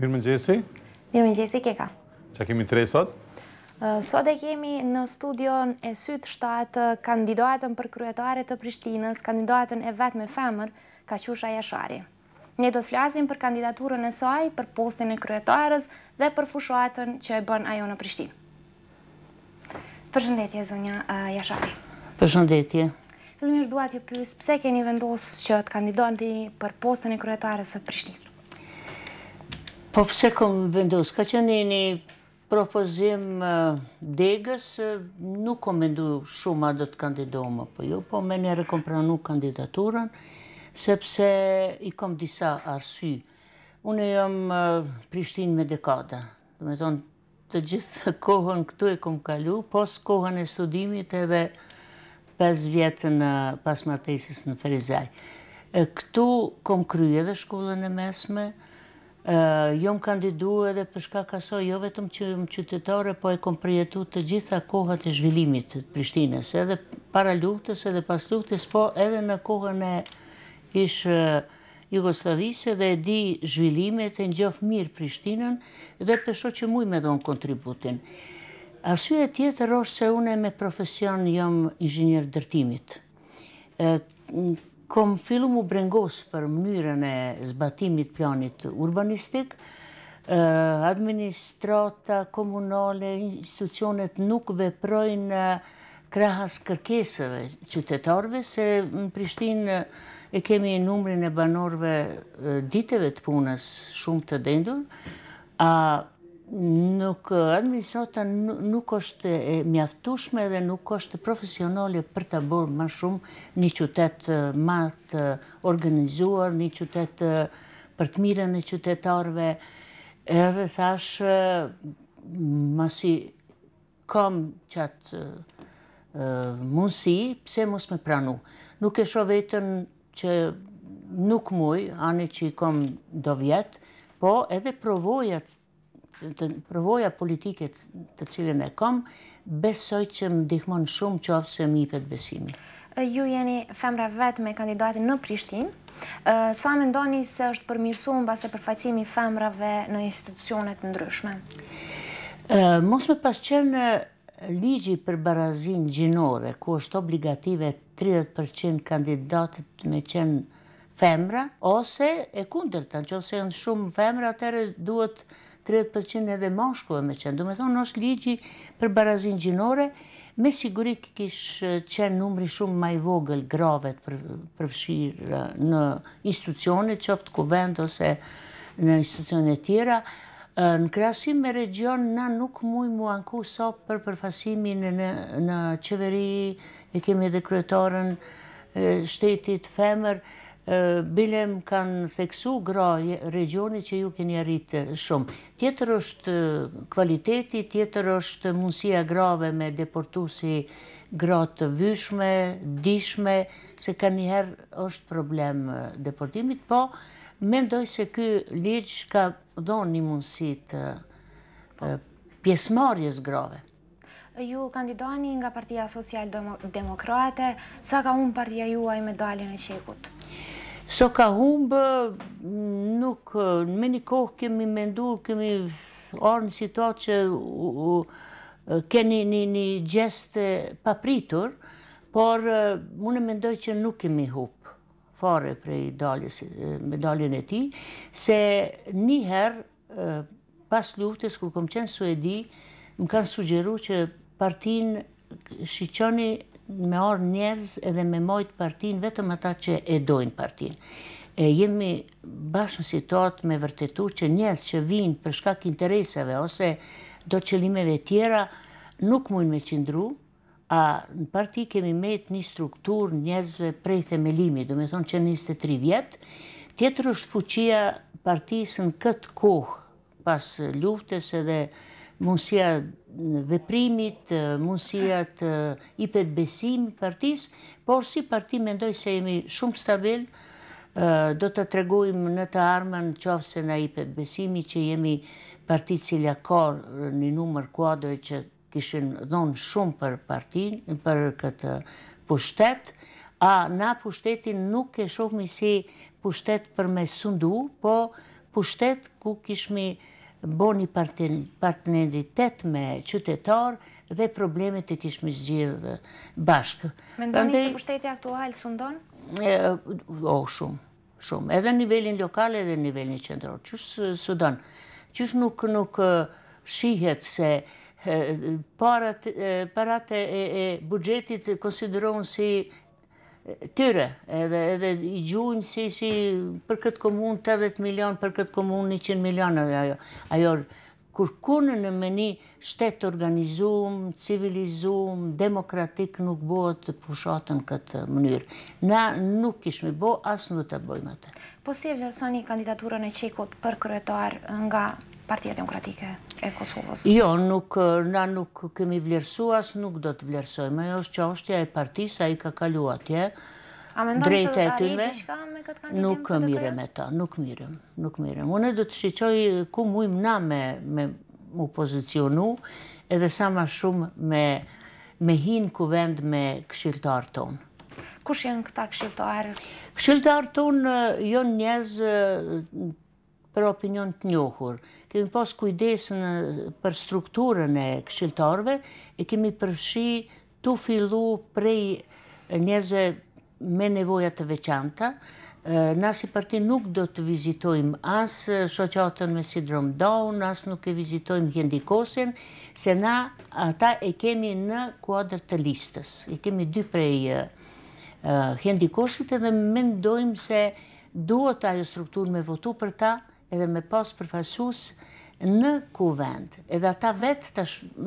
Mirë më gjesi. Mirë më gjesi, keka. Qa kemi tre sot? Sot e kemi në studion e sytë shtatë kandidatën për kryetare të Prishtinës, kandidatën e vetë me femër, Kaqusha Jashari. Ne do të flasim për kandidaturën e saj, për postin e kryetarës dhe për fushatën që e bën ajo në Prishtinë. Përshëndetje, zonja Jashari. Përshëndetje. Filmir duha t'ju pysë, pse keni vendosë që të kandidati për postën e kryetare së Prishtinë? Po pse kom vendosë? Ka qënë një propozim degës, nuk kom shumë a do të kandidomë, po jo, po me njerë kom pranu kandidaturën, sepse i kom disa arsy. Unë jam Prishtinë me dekada, dhe me të gjithë kohën këtu e kom kalu, pos kohën e studimit edhe 5 vjetë në pas matesis në Ferizaj. Këtu kom kryu edhe shkullën e mesme, jo më kandidu edhe për shka kaso, jo vetëm që më qytetore, po e kom përjetu të gjitha kohët e zhvillimit të Prishtines, edhe para luftës, edhe pas luftës, po edhe në kohën e ishë Jugoslavise dhe e di zhvillimet e në gjofë mirë Prishtinën dhe përsho që mujë me dhonë kontributin. Asyre tjetër është se une me profesion jam inxinjer dërtimit. Kom fillu mu brengos për mënyrën e zbatimit planit urbanistik, administrata, komunale, institucionet nuk veprojnë krahas kërkesëve qytetarve, se në Prishtinë e kemi numrin e banorve diteve të punës shumë të dendur, a nuk administrata nuk është mjaftushme dhe nuk është profesionale për të bërë më shumë një qytet më të organizuar, një qytet për të mire në qytetarve, edhe sa është ma si kam qatë mundësi, pse mos me pranu. Nuk e shoh vetën që nuk muj, ani që i kom do vjetë, po edhe provojat të përvoja politiket të cilën e kom, besoj që më dihmon shumë që ofë se më ipet besimi. Ju jeni femra vetë me kandidatin në Prishtin. Sa me ndoni se është përmirësu në base përfajcimi femrave në institucionet ndryshme? Mos me pas qenë ligji për barazin gjinore, ku është obligative 30% kandidatit me qenë femra, ose e kunder të në që ose në shumë femra, atërë duhet të 30% edhe mashkullëve me qenë. du me thonë, është ligji për barazin gjinore, me siguri kish eh, qenë numri shumë maj i vogël gravet për, përfshirë eh, në institucionit, qoftë kuvend ose në institucionit tjera, eh, Në krasim me region, na nuk muj mu anku sa për përfasimin në, në, në qeveri, e kemi edhe kryetarën shtetit femër, bilem kanë theksu gra regjoni që ju keni arritë shumë. Tjetër është kvaliteti, tjetër është mundësia grave me deportu si gratë vyshme, dishme, se ka njëherë është problem deportimit, po mendoj se ky ligj ka do një mundësit pjesmarjes grave. Ju kandidani nga partia social-demokrate, sa ka unë partia juaj me dalin e qekutë? So ka humbë, nuk, me një kohë kemi mendur, kemi orë në situatë që keni një, një papritur, por uh, eh, mune mendoj që nuk kemi hup fare prej daljes, eh, e ti, se njëherë eh, pas luftës, kërë kom qenë Suedi, më kanë sugjeru që partin shqyqoni me orë njerëz edhe me mojtë partin, vetëm ata që e dojnë partin. E jemi bashkë në situatë me vërtetu që njerëz që vinë për shkak intereseve ose do qëlimeve tjera, nuk mujnë me qindru, a në parti kemi metë një strukturë njerëzve prej themelimi, du me thonë që 23 vjetë, tjetër është fuqia partisë në këtë kohë, pas luftës edhe mundësia veprimit, mundësia të ipet besim partis, por si parti mendoj se jemi shumë stabil, do të tregojmë në të armën qovë se në ipet besimi që jemi parti cilja kar një numër kuadre që kishin dhonë shumë për partin, për këtë pushtet, a na pushtetin nuk e shumë i si pushtet për me sundu, po pushtet ku kishmi bo një partneritet me qytetarë dhe problemet të kishme zgjidhë bashkë. Mendoni se pushtetje aktual së ndonë? O, shumë, shumë. Edhe nivelin lokal, edhe nivelin qëndror. Qështë së ndonë? Qështë nuk nuk shihet se parate e budgetit konsiderohen si tyre, edhe, i gjujnë si, si për këtë komunë 80 milion, për këtë komunë 100 milion, ajo, ajo kur kune në meni shtetë organizum, civilizum, demokratik nuk bëhet të pushatën këtë mënyrë. Na nuk ishme bë, asë nuk të bëjmë atë. Po si e kandidaturën e qekot për kryetar nga partijet demokratike e Kosovës? Jo, nuk, na nuk kemi vlerësu, asë nuk do të vlerësojmë. Jo, është që ashtja e partisa i ka kaluat, je? Drejt e tyve, nuk mirem e ta, nuk mirem, nuk mirem. Une do të shqyqoj ku mujmë na me mu pozicionu, edhe sa ma shumë me me hinë ku vend me këshiltarë tonë. Kush jenë këta këshiltarë? Këshiltarë tonë jonë njëzë për opinion të njohur. Kemi pas kujdesën për strukturën e këshiltarëve e kemi përfshi të fillu prej njëzë me nevojat të veçanta, Na si parti nuk do të vizitojmë as shoqatën me sidrom Down, as nuk e vizitojmë hendikosin, se na ata e kemi në kuadrë të listës. E kemi dy prej hendikosit edhe mendojmë se duhet ajo strukturë me votu për ta edhe me pas përfasus në kuvend, edhe ata vetë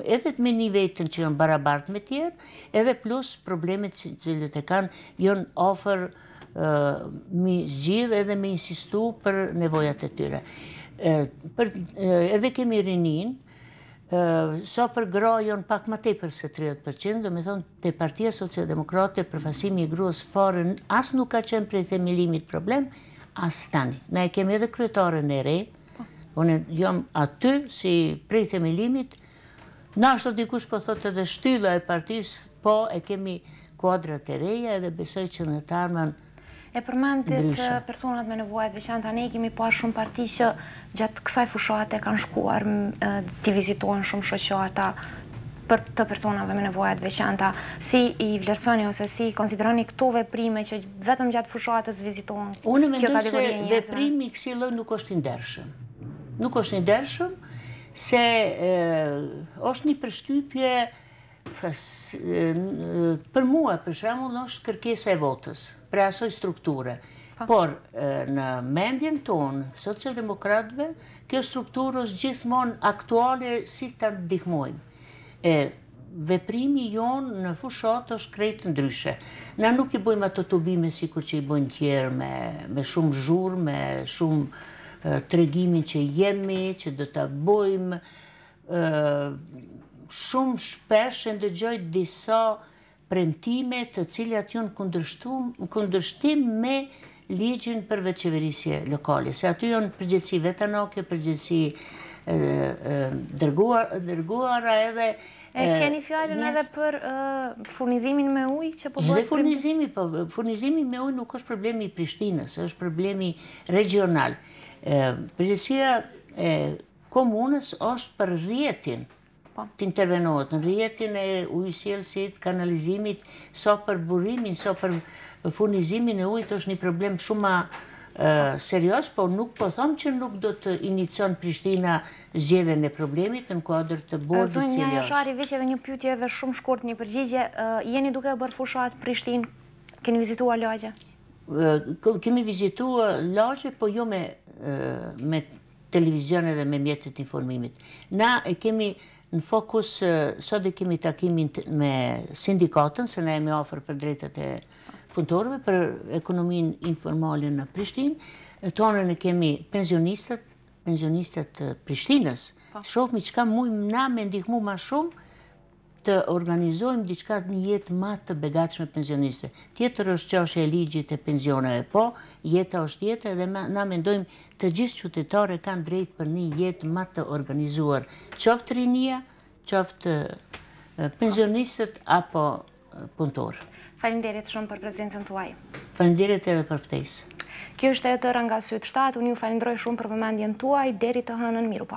edhe të me një vetën që jënë barabartë me tjerë, edhe plus problemet që gjëllët e kanë, jënë ofër mi zgjidhe edhe mi insistu për nevojat e tyre. Edhe kemi rininë, so për grojën pak ma te për se 30%, do me thonë të partia sociodemokrate për përfasimi i gruës farën, asë nuk ka qenë prej themilimit problem, asë tani. Ne kemi edhe kryetore në rejë, Unë jam aty si prej themelimit, është të dikush po thotë edhe shtylla e partis, po e kemi kuadrat e reja edhe besoj që në tarmen E përmendit eh, personat me nevojat veçan të ne, kemi parë shumë parti që gjatë kësaj fushate kanë shkuar, eh, ti vizitojnë shumë shoqata, për të personave me nevojat veçanta, si i vlerësoni ose si i konsideroni këto veprime që vetëm gjatë fushatës vizitohen kjo kategorie njëzën? Unë me ndoj se veprimi kësilë nuk është ndershëm nuk është një dërshëm, se është një përshtypje për mua, për shumë, është kërkesa e votës, pre asoj strukture. Po. Por, në mendjen tonë, socialdemokratve, kjo strukturë është gjithmonë aktuale si të ndihmojmë. E veprimi jonë në fushot është krejtë ndryshe. Na nuk i bojmë ato të tubime si kur që i bojmë kjerë me shumë zhurë, me shumë të regimin që jemi, që do të bojmë. Shumë shpesh e ndëgjoj disa premtime të cilat ju në kundërshtim me ligjin për veqeverisje lokale. Se aty ju në përgjithësi vetanoke, përgjithsi dërguara edhe... E keni fjallën edhe për furnizimin me uj që po bëjtë... furnizimi, po furnizimi me uj nuk është problemi i Prishtinës, është problemi regional. Përgjësia e komunës është për rjetin po, të intervenohet, në rjetin e ujësielësit, kanalizimit, so për burimin, so për funizimin e ujët është një problem shumë serios, po nuk po thomë që nuk do të inicion Prishtina zjedhe në problemit në kodrë të bodhë cilë është. Zunë një ashari, vishë edhe një pytje dhe shumë shkort një përgjigje, jeni duke e bërë fushat Prishtin, keni vizitua lojgje? kemi vizituar lagje, po jo me, me televizionet dhe me mjetët informimit. Na e kemi në fokus, sot e kemi takimin me sindikatën, se na e me ofër për drejtët e punëtorëve, për ekonomin informalin në Prishtin. Tonën e kemi pensionistët, pensionistët Prishtinës. Po. Shofëmi që ka mujmë na me ndihmu ma shumë, të organizojmë diçka një jetë matë të begatshme pensioniste. Tjetër është që është e ligjit e pensioneve, po, jeta është jetë edhe na mendojmë të gjithë qytetare kanë drejtë për një jetë matë të organizuar. Qoftë rinia, qoftë pensionistët apo punëtorë. Falinderit shumë për prezencën të uaj. edhe për ftejsë. Kjo është e të nga sytë shtatë, unë ju falindroj shumë për vëmandjen të uaj, deri të hënën, miru